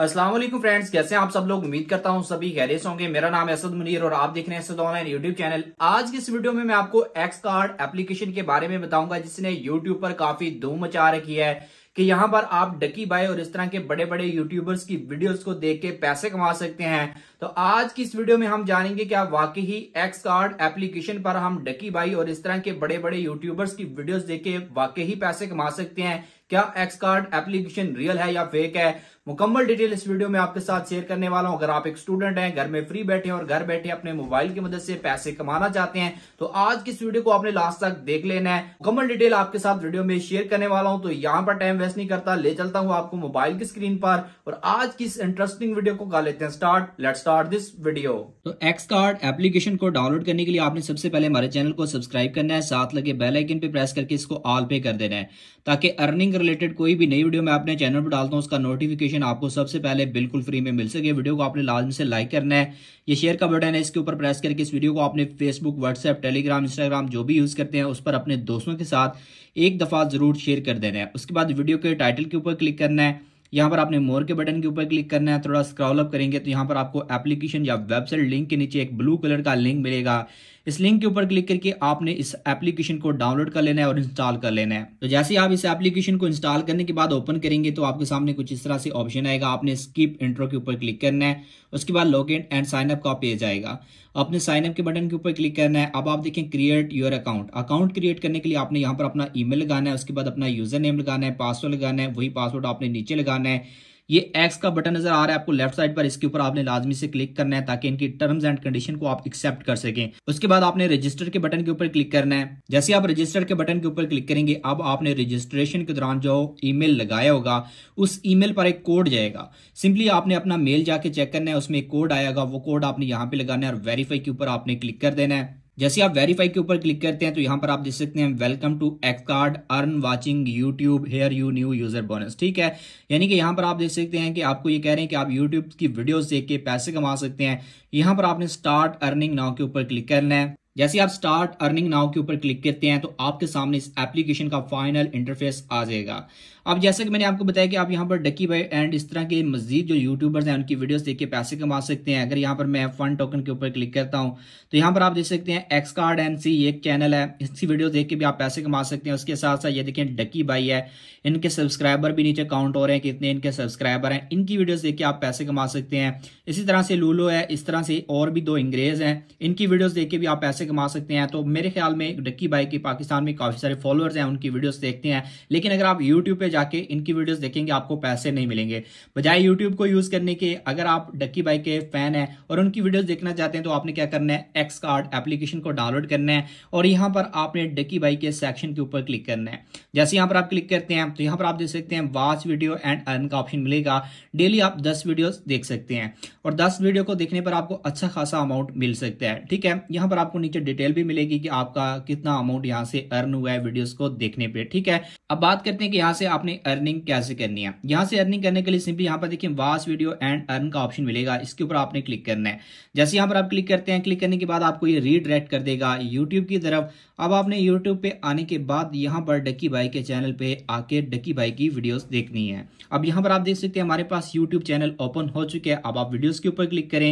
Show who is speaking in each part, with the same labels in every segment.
Speaker 1: Aslam friends कैसे हैं आप सब लोग उम्मीद करता हूं सभी खैरियत होंगे मेरा नाम है असद मुनीर और आप देख रहे हैं असद ऑनलाइन यूट्यूब चैनल आज की इस वीडियो में मैं आपको एक्स कार्ड एप्लीकेशन के बारे में बताऊंगा जिसने यूट्यूब पर काफी धूम मचा रखी है कि यहाँ पर आप डकी बाय और इस तरह के बड़े बड़े यूट्यूबर्स की वीडियोस को देख के पैसे कमा सकते हैं तो आज की इस वीडियो में हम जानेंगे कि आप वाकई ही एक्स कार्ड एप्लीकेशन पर हम डकी बाई और इस तरह के बड़े बड़े यूट्यूबर्स की वीडियोस देख के वाकई ही पैसे कमा सकते हैं क्या एक्स कार्ड एप्लीकेशन रियल है या फेक है मुकम्मल डिटेल इस वीडियो में आपके साथ शेयर करने वाला हूं अगर आप एक स्टूडेंट हैं घर में फ्री बैठे और घर बैठे अपने मोबाइल की मदद से पैसे कमाना चाहते हैं तो आज की इस वीडियो को आपने लास्ट तक देख लेना है मुकम्मल डिटेल आपके साथ वीडियो में शेयर करने वाला हूं तो यहां पर टाइम वेस्ट नहीं करता ले चलता हूं आपको मोबाइल की स्क्रीन पर और आज की इस इंटरेस्टिंग वीडियो को कर लेते हैं start let start this video तो एक्स कार्ड एप्लीकेशन को डाउनलोड करने के लिए आपने सबसे पहले हमारे चैनल को सब्सक्राइब करना है साथ लगे बेलाइकन पे प्रेस करके इसको ऑल पे कर देना है ताकि अर्निंग रिलेटेड कोई भी नई वीडियो मैं अपने चैनल पर डालता हूँ उसका नोटिफिकेशन आपको सबसे पहले बिल्कुल फ्री में मिल सके वीडियो को आपने लाजम से लाइक करना है ये शेयर का बटन है इसके ऊपर प्रेस करके इस वीडियो को आपने फेसबुक व्हाट्सएप टेलीग्राम इंस्टाग्राम जो भी यूज़ करते हैं उस पर अपने दोस्तों के साथ एक दफ़ा ज़रूर शेयर कर देना है उसके बाद वीडियो के टाइटल के ऊपर क्लिक करना है यहाँ पर आपने मोर के बटन के ऊपर क्लिक करना है थोड़ा स्क्रॉल अप करेंगे तो यहाँ पर आपको एप्लीकेशन या वेबसाइट लिंक के नीचे एक ब्लू कलर का लिंक मिलेगा इस लिंक के ऊपर क्लिक करके आपने इस एप्लीकेशन को डाउनलोड कर लेना है और इंस्टॉल कर लेना है तो जैसे आप इस एप्लीकेशन को इंस्टॉल करने के बाद ओपन करेंगे तो आपके सामने कुछ इस तरह से ऑप्शन आएगा आपने स्किप इंट्रो के ऊपर क्लिक करना है उसके बाद लॉग इन एंड साइनअप का पेज आएगा अपने साइनअप के बटन के ऊपर क्लिक करना है अब आप देखें create your account account create करने के लिए आपने यहाँ पर अपना ईमेल लगाना है उसके बाद अपना यूजर नेम लगाना है पासवर्ड लगाना है वही पासवर्ड आपने नीचे लगाना है ये एक्स का बटन नजर आ रहा है आपको लेफ्ट साइड पर इसके ऊपर आपने लाजमी से क्लिक करना है ताकि इनकी टर्म्स एंड कंडीशन को आप एक्सेप्ट कर सकें उसके बाद आपने रजिस्टर के बटन के ऊपर क्लिक करना है जैसे आप रजिस्टर के बटन के ऊपर क्लिक करेंगे अब आपने रजिस्ट्रेशन के दौरान जो ईमेल लगाया होगा उस ईमेल पर एक कोड जाएगा सिंपली आपने अपना मेल जाके चेक करना है उसमें एक कोड आएगा वो कोड आपने यहाँ पे लगाना है और वेरीफाई के ऊपर आपने क्लिक कर देना है जैसे आप वेरीफाई के ऊपर क्लिक करते हैं तो यहाँ पर आप देख सकते हैं welcome to X card earn watching YouTube here you new user bonus ठीक है यानी कि यहाँ पर आप देख सकते हैं कि आपको ये कह रहे हैं कि आप यूट्यूब की वीडियोस देख के पैसे कमा सकते हैं यहाँ पर आपने स्टार्ट अर्निंग नाव के ऊपर क्लिक करना है जैसे आप स्टार्ट अर्निंग नाव के ऊपर क्लिक करते हैं तो आपके सामने इस एप्लीकेशन का फाइनल इंटरफेस आ जाएगा अब जैसे कि मैंने आपको बताया कि आप यहाँ पर डकी बाई एंड इस तरह के मजीद जो यूट्यूबर्स हैं उनकी वीडियोस देख के पैसे कमा सकते हैं अगर यहाँ पर मैं फंड टोकन के ऊपर क्लिक करता हूँ तो यहाँ पर आप देख सकते हैं एक्स कार्ड एन सी एक चैनल है इसकी वीडियो देख के भी आप पैसे कमा सकते हैं उसके साथ साथ ये देखें डकी बाई है इनके सब्सक्राइबर भी नीचे काउंट हो रहे हैं कितने इनके सब्सक्राइबर हैं इनकी वीडियोज देख के आप पैसे कमा सकते हैं इसी तरह से लूलो है इस तरह से और भी दो अंग्रेज हैं इनकी वीडियोज देख के भी आप पैसे कमा सकते हैं तो मेरे ख्याल में डक्की बाई के पाकिस्तान में काफ़ी सारे फॉलोअर्स हैं उनकी वीडियोज देखते हैं लेकिन अगर आप यूट्यूब पर जाके इनकी वीडियोस देखेंगे आपको पैसे नहीं मिलेंगे बजाय यूट्यूब को यूज करने के अगर आप डक्की बाई के फैन है और उनकी वीडियोस देखना चाहते हैं तो आपने क्या करना है एक्स कार्ड एप्लीकेशन को डाउनलोड करना है और यहाँ पर आपने डक्की बाई के सेक्शन के ऊपर क्लिक करना है जैसे यहाँ पर आप क्लिक करते हैं तो यहाँ पर आप देख सकते हैं वाच वीडियो एंड अर्न का ऑप्शन मिलेगा डेली आप दस वीडियोज देख सकते हैं और दस वीडियो को देखने पर आपको अच्छा खासा अमाउंट मिल सकता है ठीक है यहाँ पर आपको नीचे डिटेल भी मिलेगी कि आपका कितना अमाउंट यहाँ से अर्न हुआ है वीडियोस को देखने पे ठीक है अब बात करते हैं कि यहाँ से आप आपने अर्निंग कैसे करनी है यहां से अर्निंग करने के लिए सिंपली यहां पर देखिए वास वीडियो एंड अर्न का ऑप्शन मिलेगा इसके ऊपर आपने क्लिक करना है जैसे यहां पर आप क्लिक करते हैं क्लिक करने के बाद आपको ये रीडायरेक्ट कर देगा यूट्यूब की तरफ अब आपने यूट्यूब पे आने के बाद यहां पर डक्की भाई के चैनल पे आके डक्की भाई की वीडियोस देखनी है अब यहां पर आप देख सकते हैं हमारे पास यूट्यूब चैनल ओपन हो चुके हैं अब आप वीडियोस के ऊपर क्लिक करें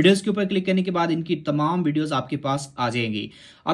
Speaker 1: वीडियोस के ऊपर क्लिक करने के बाद इनकी तमाम वीडियोस आपके पास आ जाएंगी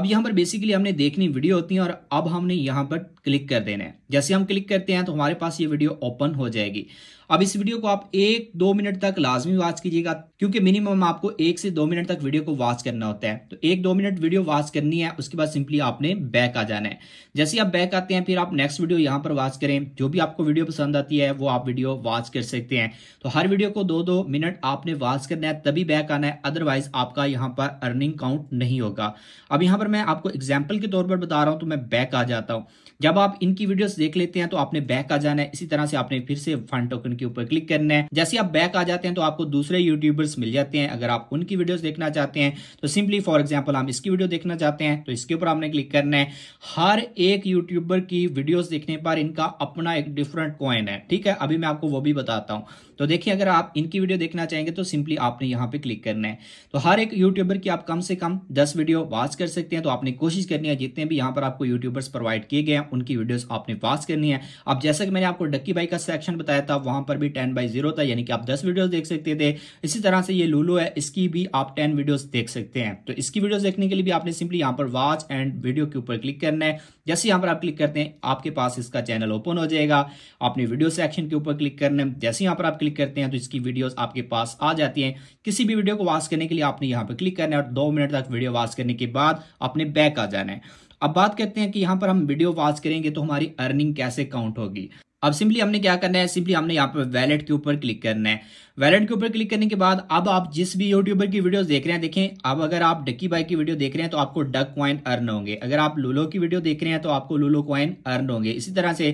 Speaker 1: अब यहां पर बेसिकली हमने देखनी वीडियो होती है और अब हमने यहां पर क्लिक कर देना है जैसे हम क्लिक करते करते हैं तो हमारे पास ये वीडियो ओपन हो जाएगी अब इस वीडियो को आप एक दो मिनट तक लाजमी वॉच कीजिएगा क्योंकि मिनिमम आपको एक से दो मिनट तक वीडियो को वॉच करना होता है तो एक दो मिनट वीडियो वॉच करनी है उसके बाद सिंपली आपने बैक आ जाना है जैसे आप बैक आते हैं फिर आप नेक्स्ट वीडियो यहाँ पर वॉच करें जो भी आपको वीडियो पसंद आती है वो आप वीडियो वॉच कर सकते हैं तो हर वीडियो को दो दो मिनट आपने वॉच करना है तभी बैक आना है अदरवाइज आपका यहाँ पर अर्निंग काउंट नहीं होगा अब यहाँ पर मैं आपको एग्जाम्पल के तौर पर बता रहा हूँ तो मैं बैक आ जाता हूँ जब आप इनकी वीडियोस देख लेते हैं तो आपने बैक आ जाना है इसी तरह से आपने फिर से फंड टोकन के ऊपर क्लिक करना है जैसे आप बैक आ जाते हैं तो आपको दूसरे यूट्यूबर्स मिल जाते हैं अगर आप उनकी वीडियोस देखना चाहते हैं तो सिंपली फॉर एग्जाम्पल हम इसकी वीडियो देखना चाहते हैं तो इसके ऊपर आपने क्लिक करना है हर एक यूट्यूबर की वीडियोज देखने पर इनका अपना एक डिफरेंट कॉइन है ठीक है अभी मैं आपको वो भी बताता हूँ तो देखिए अगर आप इनकी वीडियो देखना चाहेंगे तो सिंपली आपने यहाँ पे क्लिक करना है तो हर एक यूट्यूबर की आप कम से कम दस वीडियो वॉच कर सकते हैं तो आपने कोशिश करनी है जितने भी यहाँ पर आपको यूट्यूबर्स प्रोवाइड किए गए हैं उनकी वीडियोस आपने वॉच करनी है अब जैसा कि मैंने आपको डक्की बाई का सेक्शन बताया था वहां पर भी टेन बाई जीरो था यानी कि आप दस वीडियोज देख सकते थे इसी तरह से ये लूलो है इसकी भी आप टेन वीडियोज देख सकते हैं तो इसकी वीडियोज देखने के लिए भी आपने सिंपली यहाँ पर वॉच एंड वीडियो के ऊपर क्लिक करना है जैसे यहाँ पर आप क्लिक करते हैं आपके पास इसका चैनल ओपन हो जाएगा आपने वीडियो सेक्शन के ऊपर क्लिक करना है जैसे यहाँ पर आप क्लिक करते हैं तो इसकी वीडियोस आपके पास आ जाती हैं किसी भी वीडियो को वॉश करने के लिए आपने यहाँ पर क्लिक करना है और दो मिनट तक वीडियो वॉश करने के बाद अपने बैक आ जाना है अब बात करते हैं कि यहाँ पर हम वीडियो वॉश करेंगे तो हमारी अर्निंग कैसे काउंट होगी अब सिंपली हमने क्या करना है सिंपली हमने यहाँ पर वैलेट के ऊपर क्लिक करना है वैलेट के ऊपर क्लिक करने के बाद अब आप जिस भी यूट्यूबर की वीडियो देख रहे हैं देखें अब अगर आप डक्की बाई की वीडियो देख रहे हैं तो आपको डक क्वाइन अर्न होंगे अगर आप लूलो की वीडियो देख रहे हैं तो आपको लूलो क्वाइन अर्न होंगे इसी तरह से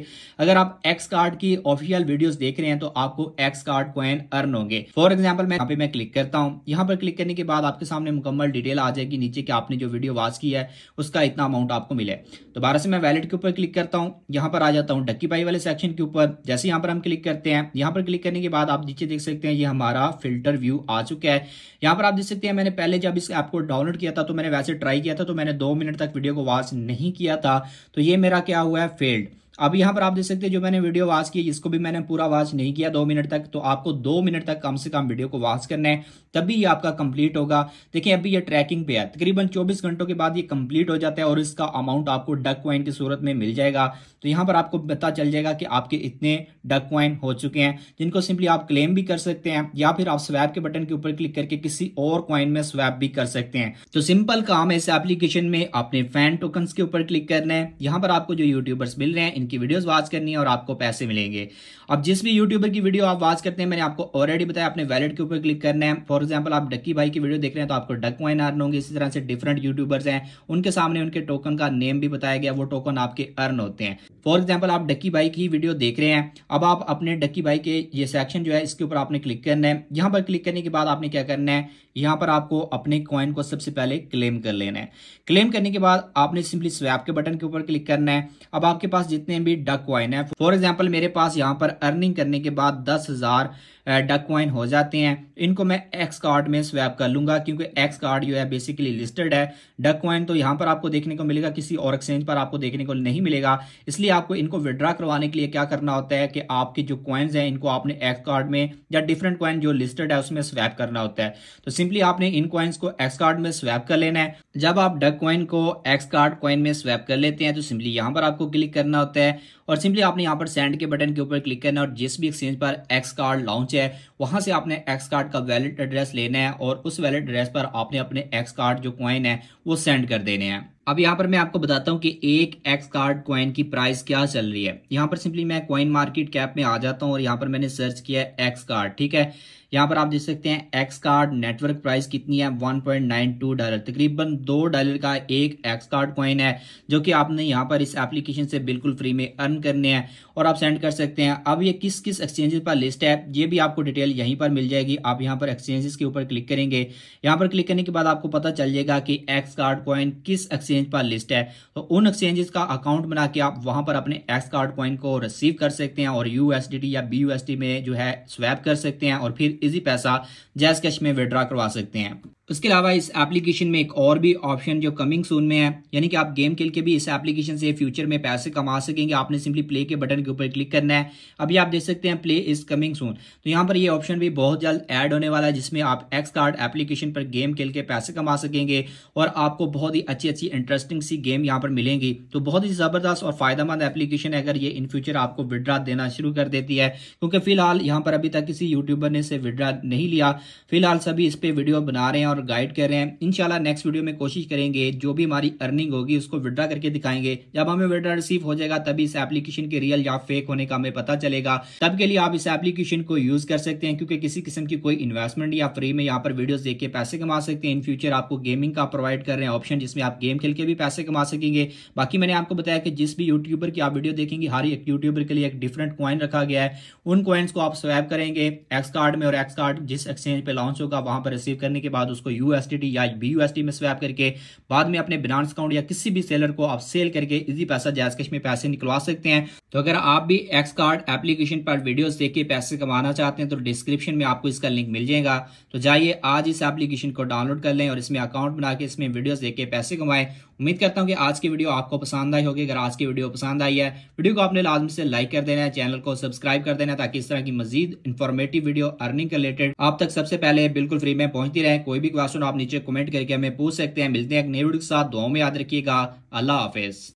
Speaker 1: अगर आप एक्स कार्ड की ऑफिशियल वीडियो देख रहे हैं तो आपको एक्स कार्ड क्वाइन अर्न होंगे फॉर एग्जाम्पल मैं यहाँ पे मैं क्लिक करता हूँ यहाँ पर क्लिक करने के बाद आपके सामने मुकम्मल डिटेल आ जाएगी नीचे की आपने जो वीडियो वाच की है उसका इतना अमाउंट आपको मिले दोबारा से मैं वैलेट के ऊपर क्लिक करता हूँ यहाँ पर आ जाता हूँ डक्की बाई वाले सेक्शन के ऊपर जैसे यहाँ पर हम क्लिक करते हैं यहाँ पर क्लिक करने के बाद आप नीचे देख सकते हैं ये हमारा फिल्टर व्यू आ चुका है यहाँ पर आप देख सकते हैं मैंने पहले जब इस ऐप को डाउनलोड किया था तो मैंने वैसे ट्राई किया था तो मैंने दो मिनट तक वीडियो को वॉच नहीं किया था तो ये मेरा क्या हुआ है फेल्ड अब यहाँ पर आप देख सकते हैं जो मैंने वीडियो वाच की इसको भी मैंने पूरा वाच नहीं किया दो मिनट तक तो आपको दो मिनट तक कम से कम वीडियो को वाच करना है तभी ये आपका कंप्लीट होगा देखिए अभी ये ट्रैकिंग पे है तकरीबन 24 घंटों के बाद ये कंप्लीट हो जाता है और इसका अमाउंट आपको डक क्वाइन की सूरत में मिल जाएगा तो यहाँ पर आपको पता चल जाएगा कि आपके इतने डक क्वाइन हो चुके हैं जिनको सिंपली आप क्लेम भी कर सकते हैं या फिर आप स्वैप के बटन के ऊपर क्लिक करके किसी और क्वाइन में स्वैप भी कर सकते हैं तो सिंपल काम इस एप्लीकेशन में अपने फैन टोकन के ऊपर क्लिक करना है यहाँ पर आपको जो यूट्यूबर्स मिल रहे हैं जिनकी वीडियोस वाच करनी है और आपको पैसे मिलेंगे अब जिस भी यूट्यूबर की वीडियो आप वाच करते हैं मैंने आपको ऑलरेडी बताया अपने वैलेट के ऊपर क्लिक करना है फॉर एग्जाम्पल आप डक्की भाई की वीडियो देख रहे हैं तो आपको डक वाइन अर्न होंगे इसी तरह से डिफरेंट यूट्यूबर्स हैं उनके सामने उनके टोकन का नेम भी बताया गया वो टोकन आपके अर्न होते हैं फॉर एग्जाम्पल आप डक्की भाई की वीडियो देख रहे हैं अब आप अपने डक्की भाई के ये सेक्शन जो है इसके ऊपर आपने क्लिक करना है यहाँ पर क्लिक करने के बाद आपने क्या करना है यहाँ पर आपको अपने कॉइन को सबसे पहले क्लेम कर लेना है क्लेम करने के बाद आपने सिंपली स्वैप के बटन के ऊपर क्लिक करना है अब आपके पास जितने कैन बी डक क्वाइन है फॉर एग्जाम्पल मेरे पास यहाँ पर अर्निंग करने के बाद दस हजार डक क्वाइन हो जाते हैं इनको मैं एक्स कार्ड में स्वैप कर लूंगा क्योंकि एक्स कार्ड जो है बेसिकली लिस्टेड है डक क्वाइन तो यहाँ पर आपको देखने को मिलेगा किसी और एक्सचेंज पर आपको देखने को नहीं मिलेगा इसलिए आपको इनको विड्रॉ करवाने के लिए क्या करना होता है कि आपके जो क्वाइंस हैं इनको आपने एक्स कार्ड में या डिफरेंट क्वाइन जो लिस्टेड है उसमें स्वैप करना होता है तो सिंपली आपने इन क्वाइंस को एक्स कार्ड में स्वैप कर लेना है जब आप डक क्वाइन को एक्स कार्ड क्वाइन में स्वैप कर लेते हैं तो सिंपली यहाँ पर आपको क्लिक करना होता है और सिंपली आपने यहाँ पर सेंड के बटन के ऊपर क्लिक करना है और जिस भी एक्सचेंज पर एक्स कार्ड लॉन्च है वहां से आपने एक्स कार्ड का वैलिड एड्रेस लेना है और उस वैलिड एड्रेस पर आपने अपने एक्स कार्ड जो क्वाइन है वो सेंड कर देने हैं अब यहाँ पर मैं आपको बताता हूँ कि एक एक्स कार्ड क्वाइन की प्राइस क्या चल रही है यहाँ पर सिंपली मैं क्वाइन मार्केट कैप में आ जाता हूँ और यहाँ पर मैंने सर्च किया है एक्स कार्ड ठीक है यहाँ पर आप देख सकते हैं एक्स कार्ड नेटवर्क प्राइस कितनी है 1.92 डॉलर तकरीबन दो डॉलर का एक एक्स कार्ड क्वाइन है जो कि आपने यहाँ पर इस एप्लीकेशन से बिल्कुल फ्री में अर्न करने हैं और आप सेंड कर सकते हैं अब ये किस किस एक्सचेंजेस पर लिस्ट है ये भी आपको डिटेल यहीं पर मिल जाएगी आप यहाँ पर एक्सचेंजेस के ऊपर क्लिक करेंगे यहाँ पर क्लिक करने के बाद आपको पता चल जाएगा कि एक्स कार्ड क्वाइन किस एक्सचेंज एक्सचेंज पर लिस्ट है तो उन एक्सचेंजेस का अकाउंट बना के आप वहां पर अपने एक्स कार्ड पॉइंट को रिसीव कर सकते हैं और यूएसडीटी या बी में जो है स्वैप कर सकते हैं और फिर इजी पैसा जैस कैश में विड्रॉ करवा सकते हैं उसके अलावा इस एप्लीकेशन में एक और भी ऑप्शन जो कमिंग सून में है यानी कि आप गेम खेल के भी इस एप्लीकेशन से फ्यूचर में पैसे कमा सकेंगे आपने सिंपली प्ले के बटन के ऊपर क्लिक करना है अभी आप देख सकते हैं प्ले इज कमिंग सून तो यहाँ पर ये ऑप्शन भी बहुत जल्द ऐड होने वाला है जिसमें आप एक्स कार्ड एप्लीकेशन पर गेम खेल के पैसे कमा सकेंगे और आपको बहुत ही अच्छी अच्छी इंटरेस्टिंग सी गेम यहाँ पर मिलेंगी तो बहुत ही ज़बरदस्त और फायदेमंद एप्लीकेशन है अगर ये इन फ्यूचर आपको विड्रा देना शुरू कर देती है क्योंकि फिलहाल यहाँ पर अभी तक किसी यूट्यूबर ने इसे विड्रा नहीं लिया फिलहाल सभी इस पर वीडियो बना रहे हैं और और गाइड कर रहे हैं इनशाला नेक्स्ट वीडियो में कोशिश करेंगे जो भी हमारी अर्निंग होगी उसको विड्रा करके दिखाएंगे जब हमें विड्रा रिसीव हो जाएगा तभी इस एप्लीकेशन के रियल या फेक होने का हमें पता चलेगा तब के लिए आप इस एप्लीकेशन को यूज कर सकते हैं क्योंकि किसी किस्म की कोई इन्वेस्टमेंट या फ्री में यहाँ पर वीडियो देख के पैसे कमा सकते हैं इन फ्यूचर आपको गेमिंग का प्रोवाइड कर रहे हैं ऑप्शन जिसमें आप गेम खेल के भी पैसे कमा सकेंगे बाकी मैंने आपको बताया कि जिस भी यूट्यूबर की आप वीडियो देखेंगे हर एक यूट्यूबर के लिए एक डिफरेंट क्वाइन रखा गया है उन क्वाइंस को आप स्वैप करेंगे एक्स कार्ड में और एक्स कार्ड जिस एक्सचेंज पे लॉन्च होगा वहां पर रिसीव करने के बाद उसको उसको यूएसडी या बीयूएसडी में स्वैप करके बाद में अपने बिनांस अकाउंट या किसी भी सेलर को आप सेल करके इजी पैसा जैज कैश में पैसे निकलवा सकते हैं तो अगर आप भी एक्स कार्ड एप्लीकेशन पर वीडियोस देख के पैसे कमाना चाहते हैं तो डिस्क्रिप्शन में आपको इसका लिंक मिल जाएगा तो जाइए आज इस एप्लीकेशन को डाउनलोड कर लें और इसमें अकाउंट बना के इसमें वीडियोस देख के पैसे कमाएं उम्मीद करता हूं कि आज की वीडियो आपको पसंद आई होगी अगर आज की वीडियो पसंद आई है वीडियो को आपने लाजमी से लाइक कर देना है चैनल को सब्सक्राइब कर देना ताकि इस तरह की मजीद इन्फॉर्मेटिव वीडियो अर्निंग रिलेटेड आप तक सबसे पहले बिल्कुल फ्री में पहुंचती रहे कोई भी का आप नीचे कमेंट करके हमें पूछ सकते हैं मिलते हैं एक नए वीडियो के साथ दुआओं में याद रखिएगा अल्लाह हाफिज